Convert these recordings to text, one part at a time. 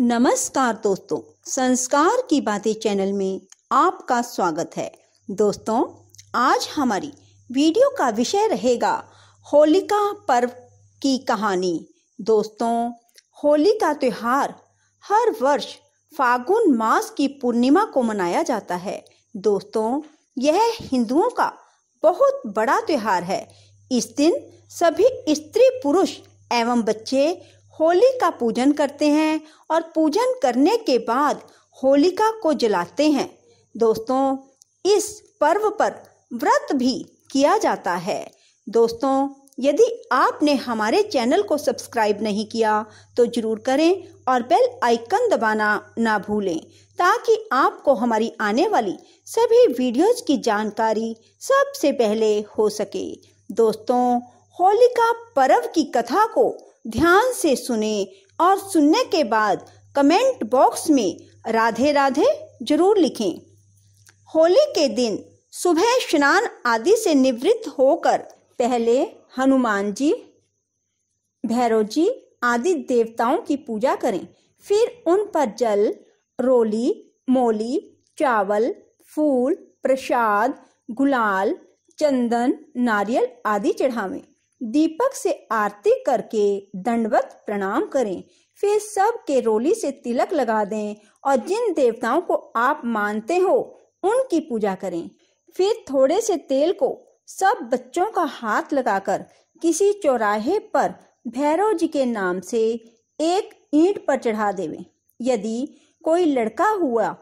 नमस्कार दोस्तों संस्कार की बातें चैनल में आपका स्वागत है दोस्तों आज हमारी वीडियो का विषय रहेगा होलिका पर्व की कहानी दोस्तों होली का त्यौहार हर वर्ष फागुन मास की पूर्णिमा को मनाया जाता है दोस्तों यह हिंदुओं का बहुत बड़ा त्यौहार है इस दिन सभी स्त्री पुरुष एवं बच्चे होली का पूजन करते हैं और पूजन करने के बाद होलिका को जलाते हैं दोस्तों इस पर्व पर व्रत भी किया जाता है दोस्तों यदि आपने हमारे चैनल को सब्सक्राइब नहीं किया तो जरूर करें और बेल आइकन दबाना ना भूलें ताकि आपको हमारी आने वाली सभी वीडियोज की जानकारी सबसे पहले हो सके दोस्तों होलिका पर्व की कथा को ध्यान से सुने और सुनने के बाद कमेंट बॉक्स में राधे राधे जरूर लिखें होली के दिन सुबह स्नान आदि से निवृत्त होकर पहले हनुमान जी भैरव जी आदि देवताओं की पूजा करें फिर उन पर जल रोली मोली चावल फूल प्रसाद गुलाल चंदन नारियल आदि चढ़ावें दीपक से आरती करके दंडवत प्रणाम करें फिर सब के रोली से तिलक लगा दें और जिन देवताओं को आप मानते हो उनकी पूजा करें फिर थोड़े से तेल को सब बच्चों का हाथ लगाकर किसी चौराहे पर भैरव जी के नाम से एक ईंट पर चढ़ा देवे यदि कोई लड़का हुआ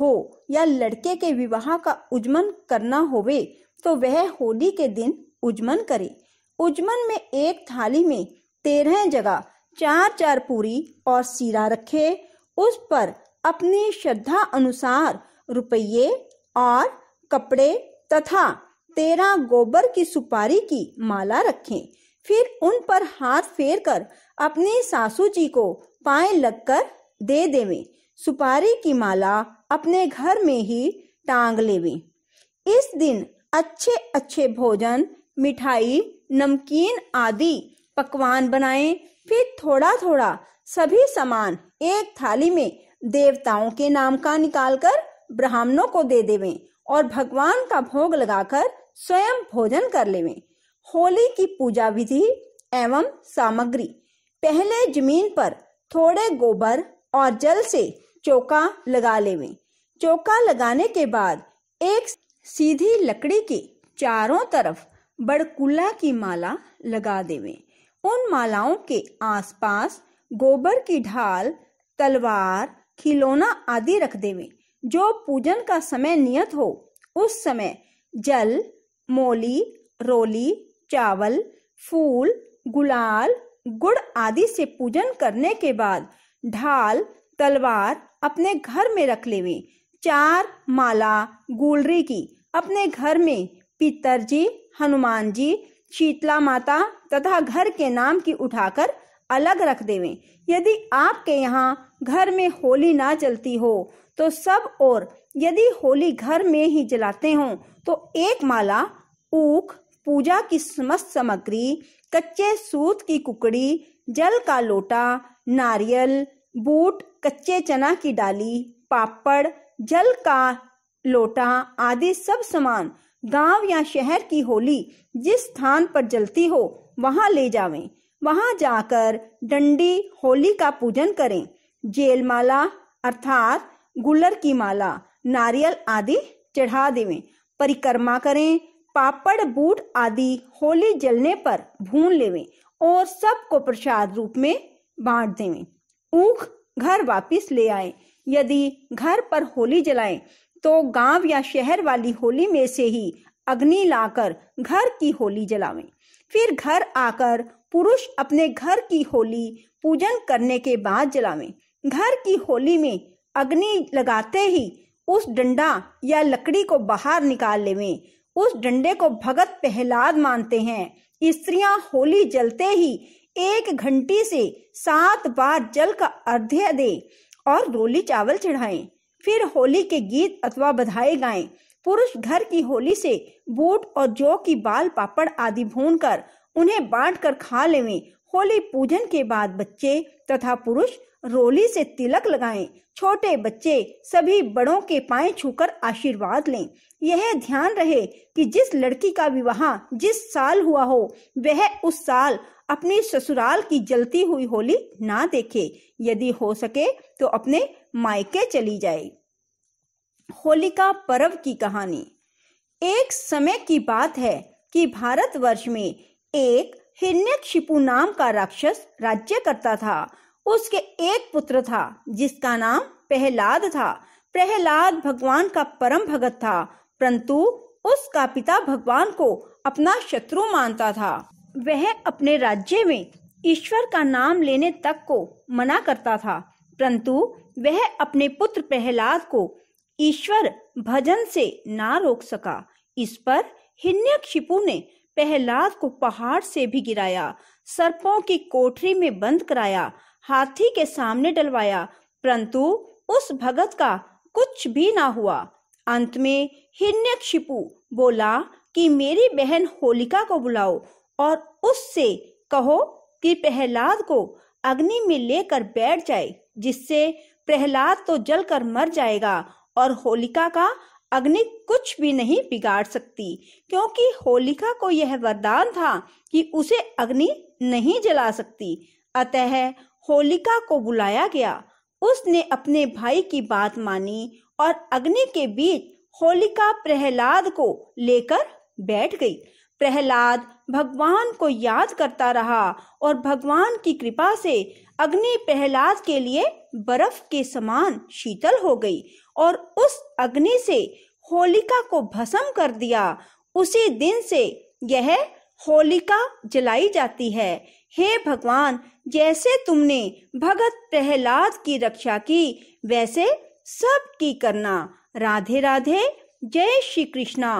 हो या लड़के के विवाह का उज्मन करना होवे तो वह होली के दिन उज्मन करे उजमन में एक थाली में तेरह जगह चार चार पूरी और सीरा रखे उस पर अपनी श्रद्धा अनुसार रुपये और कपड़े तथा तेरा गोबर की सुपारी की माला रखें फिर उन पर हाथ फेर कर अपनी सासू जी को पाए लगकर दे देवे सुपारी की माला अपने घर में ही टांग लेवे इस दिन अच्छे अच्छे भोजन मिठाई नमकीन आदि पकवान बनाएं फिर थोड़ा थोड़ा सभी सामान एक थाली में देवताओं के नाम का निकालकर ब्राह्मणों को दे देवे और भगवान का भोग लगाकर स्वयं भोजन कर लेवे होली की पूजा विधि एवं सामग्री पहले जमीन पर थोड़े गोबर और जल से चौका लगा लेवे चौका लगाने के बाद एक सीधी लकड़ी के चारों तरफ बड़कुला की माला लगा देवे उन मालाओं के आसपास गोबर की ढाल तलवार खिलौना आदि रख देवे जो पूजन का समय नियत हो उस समय जल मोली रोली चावल फूल गुलाल गुड़ आदि से पूजन करने के बाद ढाल तलवार अपने घर में रख लेवे चार माला गुलरी की अपने घर में पितर जी हनुमान जी शीतला माता तथा घर के नाम की उठाकर अलग रख देवे यदि आपके यहाँ घर में होली ना जलती हो तो सब और यदि होली घर में ही जलाते हो तो एक माला ऊख पूजा की समस्त सामग्री कच्चे सूत की कुकड़ी जल का लोटा नारियल बूट कच्चे चना की डाली पापड़ जल का लोटा आदि सब सामान गांव या शहर की होली जिस स्थान पर जलती हो वहां ले जावें वहां जाकर डंडी होली का पूजन करें जेल माला अर्थात गुलर की माला नारियल आदि चढ़ा देवें परिक्रमा करें पापड़ बूट आदि होली जलने पर भून लेवें और सबको प्रसाद रूप में बांट देवें ऊख घर वापस ले आए यदि घर पर होली जलाएं तो गांव या शहर वाली होली में से ही अग्नि लाकर घर की होली जलावें फिर घर आकर पुरुष अपने घर की होली पूजन करने के बाद जलावें घर की होली में अग्नि लगाते ही उस डंडा या लकड़ी को बाहर निकाल लेवे उस डंडे को भगत प्रहलाद मानते हैं स्त्रियां होली जलते ही एक घंटी से सात बार जल का अर्ध्य दे और रोली चावल चढ़ाएं फिर होली के गीत अथवा बधाई गाएं पुरुष घर की होली से बूट और जौ की बाल पापड़ आदि भून कर उन्हें बांट कर खा लेवे होली पूजन के बाद बच्चे तथा पुरुष रोली से तिलक लगाएं छोटे बच्चे सभी बड़ों के पाए छूकर आशीर्वाद लें यह ध्यान रहे कि जिस लड़की का विवाह जिस साल हुआ हो वह उस साल अपनी ससुराल की जलती हुई होली ना देखे यदि हो सके तो अपने मायके चली जाए होलिका पर्व की कहानी एक समय की बात है कि भारतवर्ष में एक हिरण्यक्षिपु नाम का राक्षस राज्य करता था उसके एक पुत्र था जिसका नाम प्रहलाद था प्रहलाद भगवान का परम भगत था परंतु उसका पिता भगवान को अपना शत्रु मानता था वह अपने राज्य में ईश्वर का नाम लेने तक को मना करता था परंतु वह अपने पुत्र प्रहलाद को ईश्वर भजन से ना रोक सका इस पर हिरण्यक्षिपु ने प्रहलाद को पहाड़ से भी गिराया सर्पों की कोठरी में बंद कराया हाथी के सामने डलवाया परंतु उस भगत का कुछ भी ना हुआ अंत में हिरण्यक्षिपु बोला कि मेरी बहन होलिका को बुलाओ और उससे कहो कि प्रहलाद को अग्नि में लेकर बैठ जाए जिससे प्रहलाद तो जलकर मर जाएगा और होलिका का अग्नि कुछ भी नहीं बिगाड़ सकती क्योंकि होलिका को यह वरदान था कि उसे अग्नि नहीं जला सकती अतः होलिका को बुलाया गया उसने अपने भाई की बात मानी और अग्नि के बीच होलिका प्रहलाद को लेकर बैठ गई प्रहलाद भगवान को याद करता रहा और भगवान की कृपा से अग्नि प्रहलाद के लिए बर्फ के समान शीतल हो गई और उस अग्नि से होलिका को भस्म कर दिया उसी दिन से यह होलिका जलाई जाती है हे भगवान जैसे तुमने भगत प्रहलाद की रक्षा की वैसे सब की करना राधे राधे जय श्री कृष्णा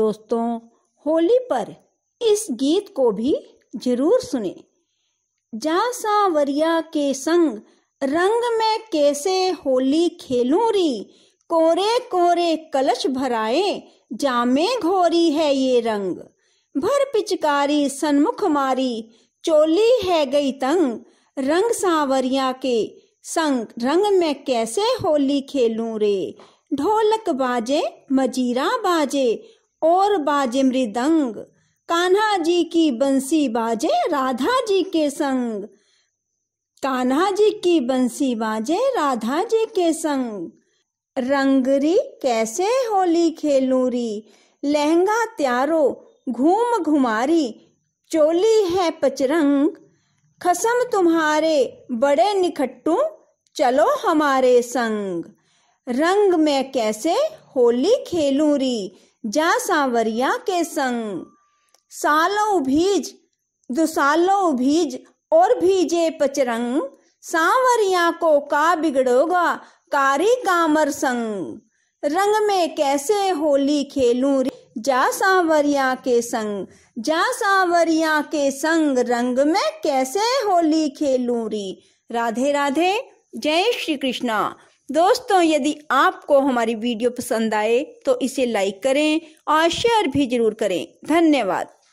दोस्तों होली पर इस गीत को भी जरूर सुने जा सावरिया के संग रंग में कैसे होली खेलूं री कोरे कोरे कलश भराए जामे घोरी है ये रंग भर पिचकारी सन्मुख मारी चोली है गई तंग रंग सांवरिया के संग रंग में कैसे होली खेलूं रे ढोलक बाजे मजीरा बाजे और बाजे मृदंग कान्हा जी की बंसी बाजे राधा जी के संग कान्हा जी की बंसी बाजे राधा जी के संग रंगरी कैसे होली खेलू री लहंगा त्यारो घूम घुमारी चोली है पचरंग खसम तुम्हारे बड़े निखट्टू चलो हमारे संग रंग में कैसे होली री जा सावरिया के संग सालो भीज दुसालो भीज और भीजे पचरंग सांवरिया को का बिगड़ोगा कारी कामर संग रंग में कैसे होली खेलू जा सांवरिया के संग जा सांवरिया के संग रंग में कैसे होली खेलू री राधे राधे जय श्री कृष्णा दोस्तों यदि आपको हमारी वीडियो पसंद आए तो इसे लाइक करें और शेयर भी जरूर करें धन्यवाद